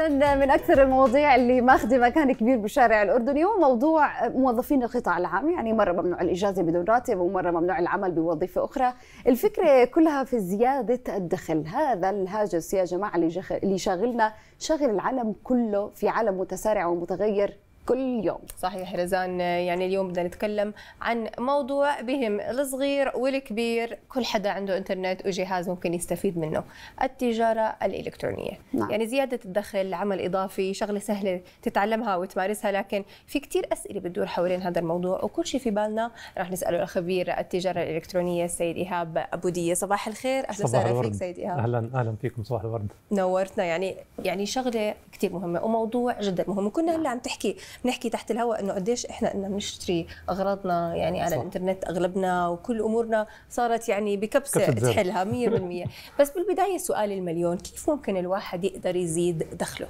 إذا من أكثر المواضيع اللي ماخذة مكان كبير بالشارع الأردني هو موضوع موظفين القطاع العام، يعني مرة ممنوع الإجازة بدون راتب ومرة ممنوع العمل بوظيفة أخرى، الفكرة كلها في زيادة الدخل، هذا الهاجس يا جماعة اللي شاغلنا شاغل العالم كله في عالم متسارع ومتغير كل يوم صحيح رزان يعني اليوم بدنا نتكلم عن موضوع بهم الصغير والكبير كل حدا عنده انترنت وجهاز ممكن يستفيد منه التجارة الإلكترونية نعم. يعني زيادة الدخل عمل إضافي شغلة سهلة تتعلمها وتمارسها لكن في كتير أسئلة بتدور حوالين هذا الموضوع وكل شيء في بالنا راح نسأله الخبير التجارة الإلكترونية السيد إيهاب أبودية صباح الخير أهلا وسهلا فيك سيد إيهاب أهلا أهلا فيكم صباح الورد نورتنا يعني يعني شغلة كتير مهمة وموضوع جدا مهم وكنا هلا نعم. عم تحكي بنحكي تحت الهواء انه قديش احنا قلنا بنشتري اغراضنا يعني على صح. الانترنت اغلبنا وكل امورنا صارت يعني بكبسه تحلها 100% بس بالبدايه سؤال المليون كيف ممكن الواحد يقدر يزيد دخله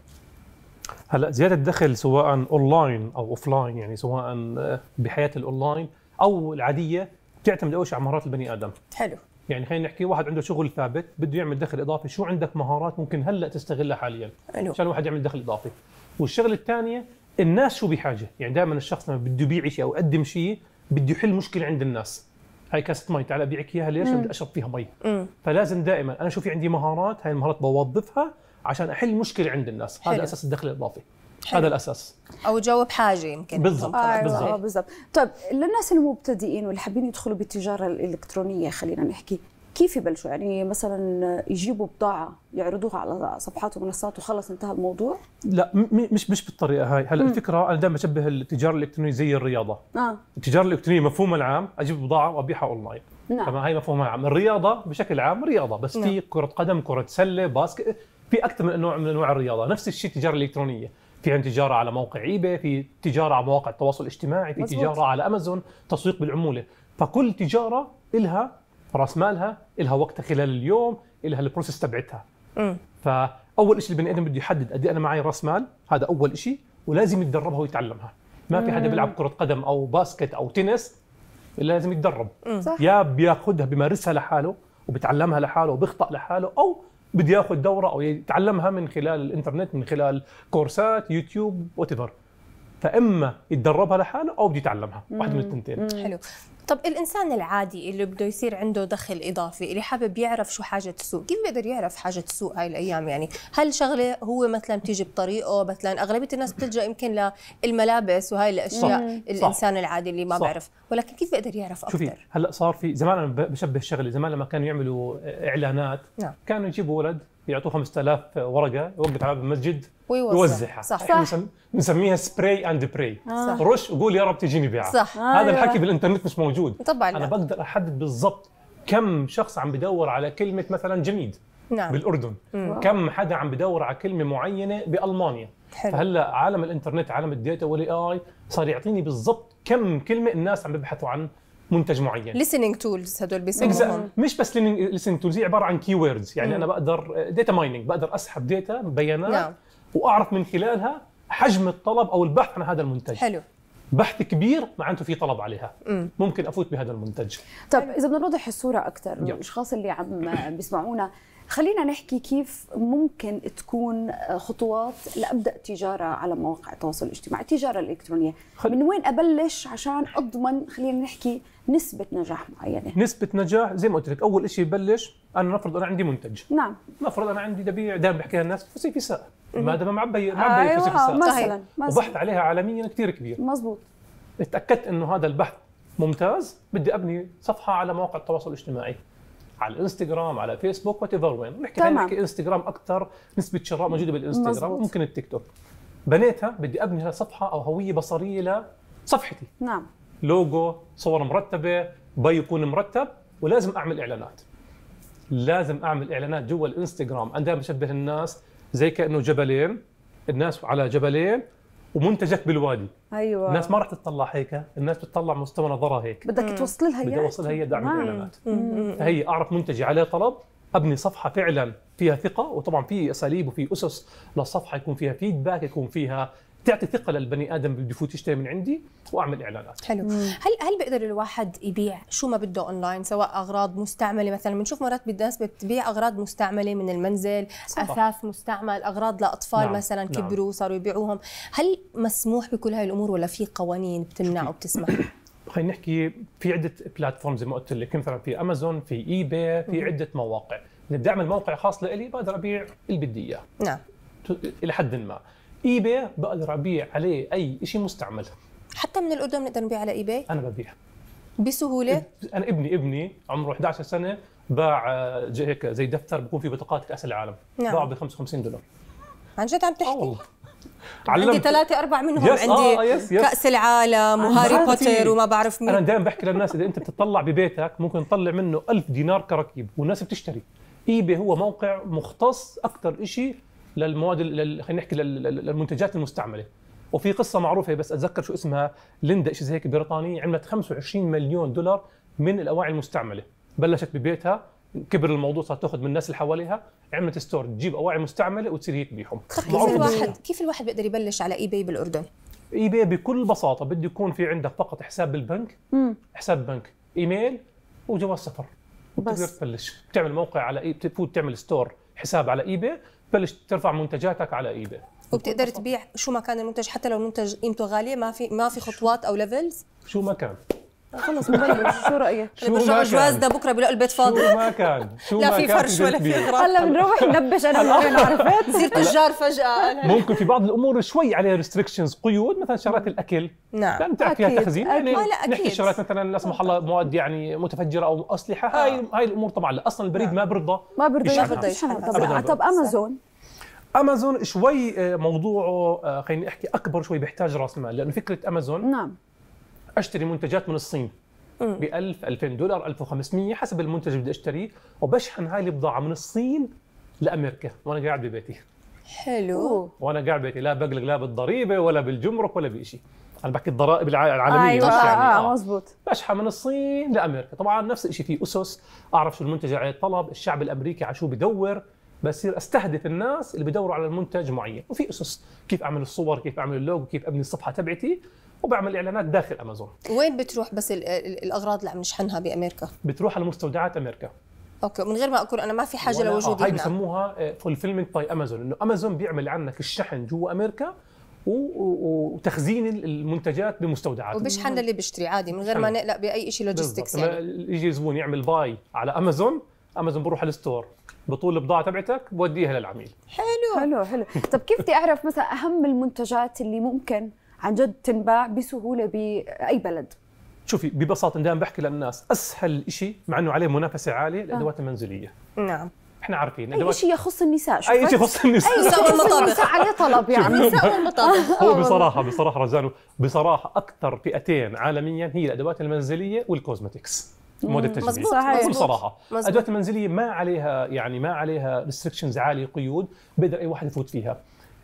هلا زياده الدخل سواء اونلاين او اوفلاين يعني سواء آه، بحياه الاونلاين او العاديه بتعتمد اول شيء على مهارات البني ادم حلو يعني خلينا نحكي واحد عنده شغل ثابت بده يعمل دخل اضافي شو عندك مهارات ممكن هلا تستغلها حاليا حلو. عشان الواحد يعمل دخل اضافي والشغله الثانيه الناس شو بحاجه يعني دائما الشخص لما بده يبيع شيء او يقدم شيء بده يحل مشكله عند الناس هاي كاسه مي تعال ابيعك اياها ليش بدي اشرب فيها مي فلازم دائما انا شو في عندي مهارات هاي المهارات بوظفها عشان احل مشكله عند الناس حلو. هذا اساس الدخل الاضافي حلو. هذا الاساس او جواب حاجه يمكن بالضبط آه، بالضبط آه، بالضبط طيب للناس المبتدئين واللي حابين يدخلوا بالتجاره الالكترونيه خلينا نحكي كيف يبلشوا يعني مثلا يجيبوا بضاعه يعرضوها على صفحات ومنصات وخلص انتهى الموضوع لا مش مش بالطريقه هاي هلا الفكره انا دائما اشبه التجاره الالكترونيه زي الرياضه آه. التجاره الالكترونيه مفهومها العام اجيب بضاعه وابيعها اونلاين نعم تمام هاي مفهومها العام الرياضه بشكل عام رياضه بس نعم. في كره قدم كره سله باسكت في اكثر من نوع من انواع الرياضه نفس الشيء التجاره الالكترونيه في عندنا تجاره على موقع ايباي في تجاره على مواقع التواصل الاجتماعي في مزبوط. تجاره على امازون تسويق بالعموله فكل تجاره لها فراس مالها لها وقتها خلال اليوم لها البروسيس تبعتها فاول شيء البني ادم بده يحدد قد انا معي راس مال هذا اول شيء ولازم يتدربها ويتعلمها ما في حدا بيلعب كره قدم او باسكت او تنس الا لازم يتدرب صح. يا بياخذها بيمارسها لحاله وبتعلمها لحاله وبيخطا لحاله او بده ياخذ دوره او يتعلمها من خلال الانترنت من خلال كورسات يوتيوب وات فاما يتدربها لحاله او بده يتعلمها واحده من الثنتين حلو طب الانسان العادي اللي بده يصير عنده دخل اضافي اللي حابب يعرف شو حاجه السوق كيف بيقدر يعرف حاجه السوق هاي الايام يعني هل شغله هو مثلا بتيجي بطريقه مثلا اغلبيه الناس بتلجا يمكن للملابس وهاي الاشياء صح. الانسان صح. العادي اللي ما بيعرف بعرف ولكن كيف بيقدر يعرف اكثر شوفي هلا صار في زمان انا بشبه الشغله زمان لما كانوا يعملوا اعلانات نعم. كانوا يجيبوا ولد يعطوه 5000 ورقه يوقف على باب المسجد ويوزع صح آه. صح. بنسميها سبراي اند براي رش وقول يا رب تجيني بيعه صح هذا آه الحكي أيوة. بالانترنت مش موجود طبعا انا لا. بقدر احدد بالضبط كم شخص عم بدور على كلمه مثلا جميد نعم. بالاردن مم. كم حدا عم بدور على كلمه معينه بالمانيا حلو. فهلا عالم الانترنت عالم الداتا والاي اي صار يعطيني بالضبط كم كلمه الناس عم بيبحثوا عن منتج معين listening tools هدول بيسموهم مش بس listening tools هي عباره عن كي يعني مم. انا بقدر داتا مايننج بقدر اسحب داتا بيانات نعم. واعرف من خلالها حجم الطلب او البحث عن هذا المنتج حلو بحث كبير معناته في طلب عليها مم. ممكن افوت بهذا المنتج طب اذا بدنا نوضح الصوره اكثر الاشخاص اللي عم بيسمعونا خلينا نحكي كيف ممكن تكون خطوات لابدا تجاره على مواقع التواصل الاجتماعي التجاره الالكترونيه خل... من وين ابلش عشان اضمن خلينا نحكي نسبه نجاح معينه نسبه نجاح زي ما قلت لك اول شيء ببلش انا نفرض انا عندي منتج نعم نفرض انا عندي ببيع دائما بحكيها الناس فسيفساء في ساعه ما دام ما معبي أيوة. فسي مثلا وبحث عليها عالميا كثير كبير مزبوط اتاكدت انه هذا البحث ممتاز بدي ابني صفحه على مواقع التواصل الاجتماعي على الانستغرام على فيسبوك وات ايفر وين نحكي تمام. نحكي انستغرام اكثر نسبه شراء موجوده بالانستغرام مزبوط. ممكن التيك توك بنيتها بدي ابني صفحه او هويه بصريه لصفحتي نعم لوجو صور مرتبه بي يكون مرتب ولازم اعمل اعلانات لازم اعمل اعلانات جوا الانستغرام انا دائما بشبه الناس زي كانه جبلين الناس على جبلين ومنتجك بالوادي ايوه الناس ما راح تتطلع هيك الناس بتطلع مستوى نظرها هيك بدك توصل لها بدي اوصلها هي بدي اعمل اعلانات هي اعرف منتجي عليه طلب ابني صفحه فعلا فيها ثقه وطبعا في اساليب وفي اسس للصفحه يكون فيها فيدباك يكون فيها تعطي ثقه للبني ادم بده يفوت يشتري من عندي واعمل اعلانات حلو مم. هل هل بيقدر الواحد يبيع شو ما بده اونلاين سواء اغراض مستعمله مثلا بنشوف مرات الناس بتبيع اغراض مستعمله من المنزل اثاث مستعمل اغراض لاطفال نعم. مثلا نعم. كبروا نعم. صاروا يبيعوهم هل مسموح بكل هاي الامور ولا في قوانين بتمنع وبتسمح خلينا نحكي في عده بلاتفورم زي ما قلت لك مثلا في امازون في اي بي في مم. عده مواقع بدي اعمل موقع خاص لإلي بقدر ابيع اللي بدي اياه نعم الى حد ما اي باي بقدر ابيع عليه اي شيء مستعمل حتى من الاردن بنقدر نبيع على اي باي انا ببيع بسهوله انا ابني ابني عمره 11 سنه باع آه، هيك زي دفتر بكون فيه بطاقات كاس العالم نعم. باعه ب 55 دولار عن جد عم تحكي؟ اه والله عندي ثلاثة أربع منهم يس عندي آه يس يس كأس العالم وهاري بوتر وما بعرف مين أنا دائما بحكي للناس إذا أنت بتطلع ببيتك ممكن تطلع منه ألف دينار كركيب والناس بتشتري إيباي هو موقع مختص أكثر شيء للمواد خلينا نحكي للمنتجات المستعمله وفي قصه معروفه بس اتذكر شو اسمها ليندا شيء زي هيك بريطانيه عملت 25 مليون دولار من الاواعي المستعمله بلشت ببيتها كبر الموضوع صارت تاخذ من الناس اللي حواليها عملت ستور تجيب اواعي مستعمله وتصير هي تبيعهم كيف الواحد كيف الواحد بيقدر يبلش على اي باي بالاردن اي باي بكل بساطه بده يكون في عندك فقط حساب بالبنك مم. حساب بنك ايميل وجواز سفر بس بتقدر تبلش بتعمل موقع على اي بتفوت تعمل ستور حساب على اي باي تبلش ترفع منتجاتك على ايباي وبتقدر تبيع شو ما كان المنتج حتى لو المنتج قيمته غاليه ما في ما في خطوات او ليفلز شو ما كان خلص مبلش شو رايك؟ شو ما جواز ده بكره بيلاقوا البيت فاضي شو ما كان شو لا في فرش ولا في غراب هلا بنروح نبش انا ومريم عرفت؟ نصير تجار فجاه ممكن في بعض الامور شوي عليها ريستريكشنز قيود مثلا شغلات الاكل نعم لان بتعرف فيها تخزين يعني نحكي شغلات مثلا لا سمح الله مواد يعني متفجره او اسلحه آه. هاي هاي الامور طبعا لا اصلا البريد نعم. ما برضى ما برضى ما برضى يشحنها طب امازون امازون شوي آه، موضوعه آه، خليني احكي اكبر شوي بيحتاج راس مال لانه فكره امازون نعم اشتري منتجات من الصين ب 1000 2000 دولار 1500 حسب المنتج اللي بدي اشتريه وبشحن هاي البضاعه من الصين لامريكا وانا قاعد ببيتي حلو وانا قاعد ببيتي لا بقلق لا بالضريبه ولا بالجمرك ولا بشيء انا بحكي الضرائب العالميه أيوة يعني آه, آه. مزبوط بشحن من الصين لامريكا طبعا نفس الشيء في اسس اعرف شو المنتج عليه طلب الشعب الامريكي على شو بدور بصير استهدف الناس اللي بدوروا على المنتج معين وفي اسس كيف اعمل الصور كيف اعمل اللوجو كيف ابني الصفحه تبعتي وبعمل اعلانات داخل امازون وين بتروح بس الاغراض اللي عم نشحنها بامريكا بتروح على مستودعات امريكا اوكي من غير ما اكون انا ما في حاجه آه، لوجودي هاي بسموها فولفيلمنت باي امازون انه امازون بيعمل عنك الشحن جوا امريكا وتخزين المنتجات بمستودعات وبشحن اللي بيشتري عادي من غير ما نقلق باي شيء لوجيستكس يعني يجي زبون يعمل باي على امازون امازون بروح على الستور بطول البضاعه تبعتك بوديها للعميل حلو حلو حلو طب كيف بدي اعرف مثلا اهم المنتجات اللي ممكن عن جد تنباع بسهوله باي بلد شوفي ببساطه دائما بحكي للناس اسهل شيء مع انه عليه منافسه عاليه الادوات آه. المنزليه نعم احنا عارفين اي شيء يخص النساء اي شيء يخص النساء اي شيء يخص النساء عليه طلب يا عمي النساء والمطابخ هو بصراحه بصراحه رزانو بصراحه اكثر فئتين عالميا هي الادوات المنزليه والكوزمتكس مواد التجميل صحيح بكل صراحه الادوات المنزليه ما عليها يعني ما عليها ريستريكشنز عاليه قيود بيقدر اي واحد يفوت فيها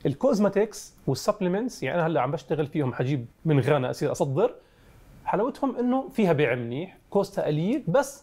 الكوزماتكس والسبلمنتس يعني انا هلا عم بشتغل فيهم حجيب من غانا اصير اصدر حلاوتهم انه فيها بيع منيح كوستها قليل بس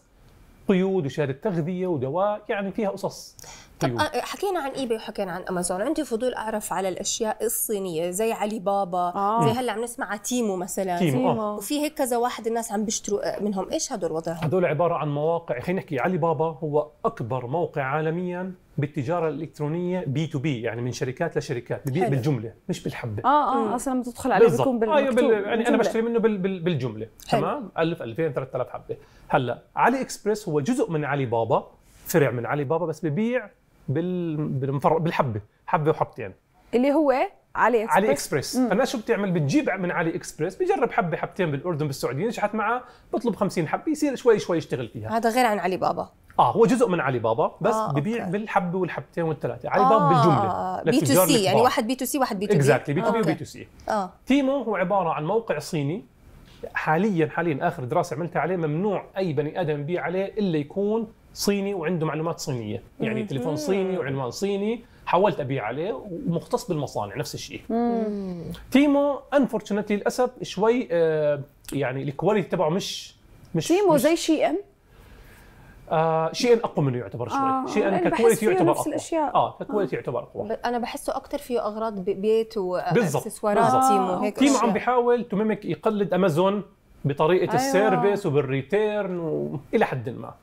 قيود وشهاده تغذيه ودواء يعني فيها قصص طب أيوة. حكينا عن ايباي وحكينا عن امازون عندي فضول اعرف على الاشياء الصينيه زي علي بابا آه. زي هلا عم نسمع تيمو مثلا تيمو آه. وفي هيك كذا واحد الناس عم بيشتروا آه، منهم ايش هدول وضعهم هدول عباره عن مواقع خلينا نحكي علي بابا هو اكبر موقع عالميا بالتجاره الالكترونيه بي تو بي يعني من شركات لشركات ببيع بالجمله مش بالحبه اه اه مم. اصلا لما تدخل عليه بيكون آه، بالمكتوب آه يعني بالجملة. انا بشتري منه بال بال بالجمله حلو. تمام 1000 2000 3000 حبه هلا علي اكسبرس هو جزء من علي بابا فرع من علي بابا بس ببيع بالمفر... بالحبه حبه وحبتين يعني اللي هو علي اكسبرس علي اكسبرس فالناس شو بتعمل بتجيب من علي اكسبرس بجرب حبه حبتين بالاردن بالسعوديه نجحت معه بطلب 50 حبه يصير شوي شوي يشتغل فيها هذا غير عن علي بابا اه هو جزء من علي بابا بس آه، ببيع أوكي. بالحبه والحبتين والثلاثه علي آه، بابا بالجمله بي تو سي يعني واحد بي تو سي واحد بي تو بي اكزاكتلي بي تو بي وبي تو سي تيمو هو عباره عن موقع صيني حاليا حاليا اخر دراسه عملتها عليه ممنوع اي بني ادم يبيع عليه الا يكون صيني وعنده معلومات صينيه يعني تليفون صيني وعنوان صيني حاولت ابيع عليه ومختص بالمصانع نفس الشيء تيمو انفورشنتلي للاسف شوي آه يعني الكواليتي تبعه مش مش تيمو مش زي شي ان آه شيء اقوى منه يعتبر شوي آه. شيء ككواليتي يعتبر اقوى الاشياء اه ككواليتي آه. يعتبر اقوى انا بحسه اكثر فيه اغراض بيت واكسسوارات آه. تيمو هيك آه، تيمو عم بيحاول تممك يقلد امازون بطريقه أيوة. السيرفيس وبالريتيرن والى حد ما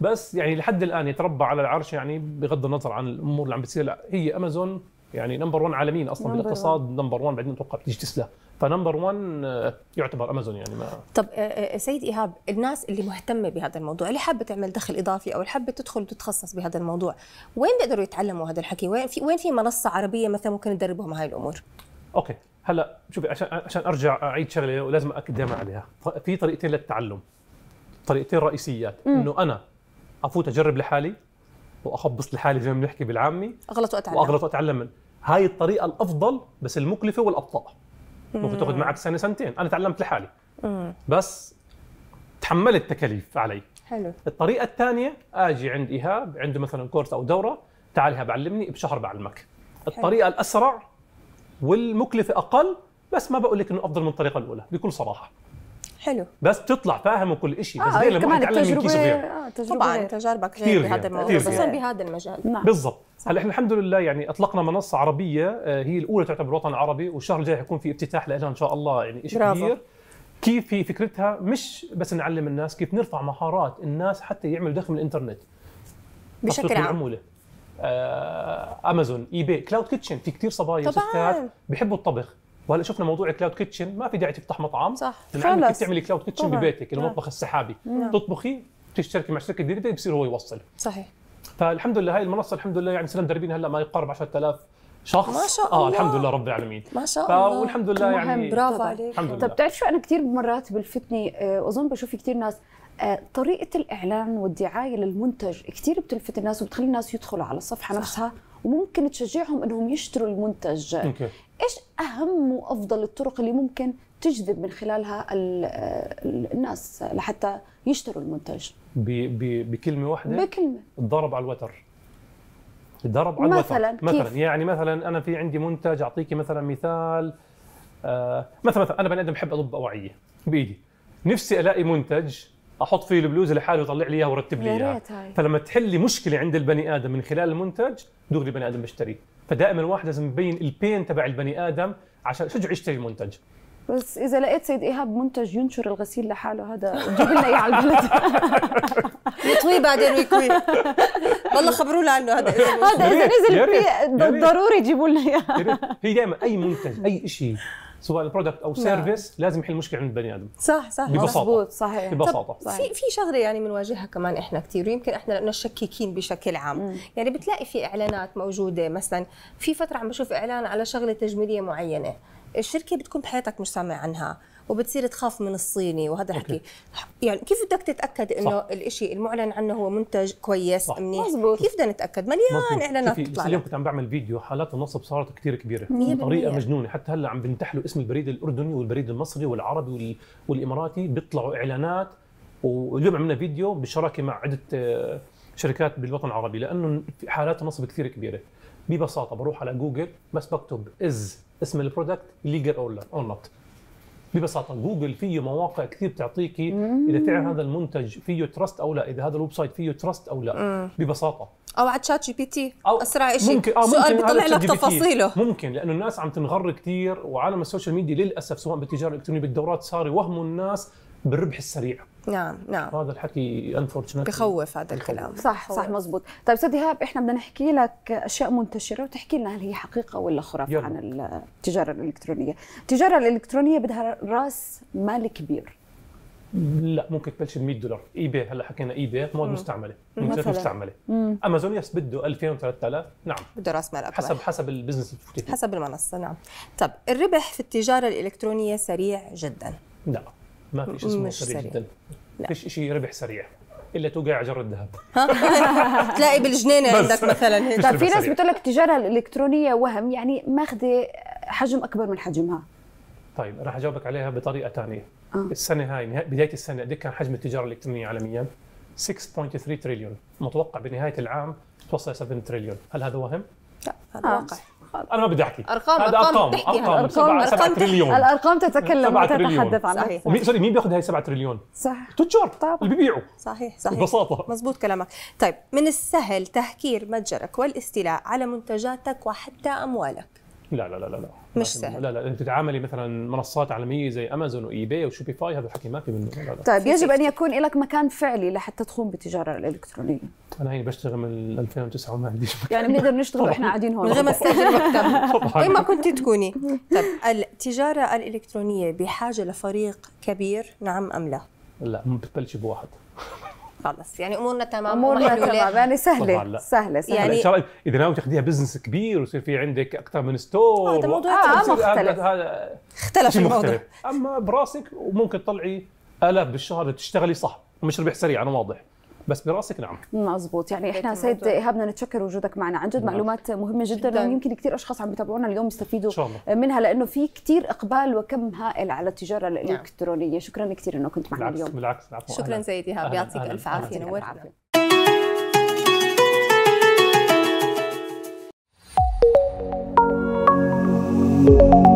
بس يعني لحد الان يتربع على العرش يعني بغض النظر عن الامور اللي عم بتصير لا هي امازون يعني نمبر 1 عالميا اصلا نمبر بالاقتصاد نمبر 1 بعدين اتوقع بتيجي تسلا فنمبر 1 آه، يعتبر امازون يعني ما طب آه، آه، سيد ايهاب الناس اللي مهتمه بهذا الموضوع اللي حابه تعمل دخل اضافي او اللي حابه تدخل وتتخصص بهذا الموضوع وين بيقدروا يتعلموا هذا الحكي وين في وين في منصه عربيه مثلا ممكن تدربهم هاي الامور اوكي هلا شوفي عشان عشان ارجع اعيد شغله ولازم اكد دائما عليها في طريقتين للتعلم طريقتين رئيسيات انه انا افوت اجرب لحالي واخبص لحالي زي ما بنحكي بالعامي اغلط واتعلم واغلط واتعلم هاي الطريقه الافضل بس المكلفه والابطا ممكن تاخذ معك سنه سنتين انا تعلمت لحالي بس تحملت تكاليف علي حلو الطريقه الثانيه اجي عند ايهاب عنده مثلا كورس او دوره تعال ايهاب علمني بشهر بعلمك الطريقه الاسرع والمكلفه اقل بس ما بقول لك انه افضل من الطريقه الاولى بكل صراحه حلو بس تطلع فاهم كل شيء بس آه، غير لما اتعلم من كيس غير آه طبعا تجاربك غير بهذا يعني، الموضوع خصوصا يعني. بهذا المجال نعم. بالضبط هلا احنا الحمد لله يعني اطلقنا منصه عربيه آه، هي الاولى تعتبر بالوطن العربي والشهر الجاي حيكون في افتتاح لها ان شاء الله يعني شيء كبير كيف هي فكرتها مش بس نعلم الناس كيف نرفع مهارات الناس حتى يعملوا دخل من الانترنت بشكل عام العموله آه، امازون اي باي كلاود كيتشن في كثير صبايا وستات بحبوا الطبخ وهلا شفنا موضوع الكلاود كيتشن ما في داعي تفتح مطعم صح لانك تعملي كلاود كيتشن ببيتك نعم. المطبخ السحابي نعم. تطبخي بتشتركي مع شركه ديليفري بصير هو يوصل صحيح فالحمد لله هاي المنصه الحمد لله يعني صرنا مدربين هلا ما يقارب 10000 شخص ما شاء آه، الله اه الحمد لله رب العالمين ما شاء الله والحمد لله يعني برافو عليك الحمد لله. طب بتعرف شو انا كثير مرات بلفتني آه، اظن بشوف كثير ناس آه، طريقه الاعلان والدعايه للمنتج كثير بتلفت الناس وبتخلي الناس يدخلوا على الصفحه صح. نفسها وممكن تشجعهم انهم يشتروا المنتج أوكي. ايش اهم وافضل الطرق اللي ممكن تجذب من خلالها الناس لحتى يشتروا المنتج بكلمه واحده بكلمه الضرب على الوتر الضرب على مثلاً الوتر مثلا كيف؟ يعني مثلا انا في عندي منتج اعطيك مثلا مثال آه مثلا مثلا انا بني ادم بحب اضب اوعيه بايدي نفسي الاقي منتج احط فيه البلوزه لحاله يطلع لي اياها ورتب لي اياها فلما تحلي مشكله عند البني ادم من خلال المنتج دغري البني ادم بيشتري فدائما الواحد لازم يبين البين تبع البني ادم عشان شجعه يشتري المنتج بس اذا لقيت سيد ايهاب منتج ينشر الغسيل لحاله هذا جيب لنا اياه على البلد يطويه بعدين ويكوي والله خبرونا عنه هذا هذا اذا نزل فيه ضروري جيبوا لنا اياه هي دائما اي منتج اي شيء سواء برودكت او سيرفيس نعم. لازم يحل مشكله عند البني ادم صح صح ببساطه صحيح ببساطه صحيح. في في شغله يعني بنواجهها كمان احنا كثير ويمكن احنا لانه شكيكين بشكل عام م. يعني بتلاقي في اعلانات موجوده مثلا في فتره عم بشوف اعلان على شغله تجميليه معينه الشركه بتكون بحياتك مش سامع عنها وبتصير تخاف من الصيني وهذا الحكي يعني كيف بدك تتاكد انه الشيء المعلن عنه هو منتج كويس منيح كيف بدنا نتاكد مليان اعلانات بتطلع اليوم كنت عم بعمل فيديو حالات النصب صارت كثير كبيره بطريقه مجنونه حتى هلا عم بنتحلوا اسم البريد الاردني والبريد المصري والعربي والاماراتي بيطلعوا اعلانات واليوم عملنا فيديو بالشراكه مع عده آه، شركات بالوطن العربي لانه حالات النصب كثير كبيره ببساطه بروح على جوجل بس بكتب از اسم البرودكت ليجل اور نوت ببساطه جوجل فيه مواقع كثير بتعطيكي اذا فعلا هذا المنتج فيه تراست او لا اذا هذا الويب سايت فيه تراست او لا مم. ببساطه او على تشات جي بي تي أو اسرع شيء ممكن آه سؤال بيطلع لك تفاصيله ممكن لانه الناس عم تنغر كثير وعالم السوشيال ميديا للاسف سواء بالتجاره الالكترونيه بالدورات صار يوهموا الناس بالربح السريع نعم نعم هذا الحكي انفورشنتلي بخوف هذا الكلام صح صح مزبوط طيب استاذ ايهاب احنا بدنا نحكي لك اشياء منتشره وتحكي لنا هل هي حقيقه ولا خرافه يلا. عن التجاره الالكترونيه التجاره الالكترونيه بدها راس مال كبير لا ممكن تبلش ب 100 دولار اي بي هلا حكينا اي بي مواد مستعمله منتجات مستعمله امازون يس بده 2000 و3000 نعم بده راس مال اكبر حسب حسب البزنس اللي حسب المنصه نعم طب الربح في التجاره الالكترونيه سريع جدا لا ما في شيء اسمه سريع, سريع. جدا ما فيش شيء ربح سريع الا توقع جر الذهب تلاقي بالجنينه عندك مثلا طيب في ناس بتقول لك التجاره الالكترونيه وهم يعني ماخذه حجم اكبر من حجمها طيب راح اجاوبك عليها بطريقه ثانيه آه. السنه هاي بدايه السنه قد إيه كان حجم التجاره الالكترونيه عالميا 6.3 تريليون متوقع بنهايه العام توصل 7 تريليون هل هذا وهم؟ لا هذا آه. واقع انا ما بدي احكي ارقام هذا ارقام ارقام ارقام 7 تريليون الارقام تتكلم وتتحدث عن صحيح سوري مين بياخذ هاي 7 تريليون؟ صح تجار اللي بيبيعوا صحيح صحيح ببساطه مزبوط كلامك طيب من السهل تهكير متجرك والاستيلاء على منتجاتك وحتى اموالك لا لا لا لا, لا. مش سهل لا لا انت تتعاملي مثلا منصات عالميه زي امازون واي باي وشوبيفاي هذا الحكي ما في منه لا لا. طيب يجب ان يكون لك مكان فعلي لحتى تقوم بالتجاره الالكترونيه انا هيني بشتغل من 2009 وما عنديش يعني بنقدر نشتغل واحنا قاعدين هون من غير ما استاجر مكتب اي ما كنت تكوني طيب التجاره الالكترونيه بحاجه لفريق كبير نعم ام لا؟ لا بتبلش بواحد خلص يعني امورنا تمام امورنا تمام يعني سهله سهله سهله يعني, يعني ان شاء الله اذا ناوي تاخذيها بزنس كبير ويصير في عندك اكثر من ستور هذا موضوع آه مختلف هذا اختلف الموضوع اما براسك وممكن تطلعي الاف بالشهر تشتغلي صح مش ربح سريع انا واضح بس براسك نعم مزبوط يعني احنا سيد ايهاب بدنا نتشكر وجودك معنا عن جد نعم. معلومات مهمه جدا, جداً. ويمكن كثير اشخاص عم بيتابعونا اليوم يستفيدوا منها لانه في كثير اقبال وكم هائل على التجاره نعم. الالكترونيه شكرا كثير انه كنت معنا اليوم بالعكس بالعكس شكرا سيد ايهاب يعطيك الف عافيه نورتنا thank you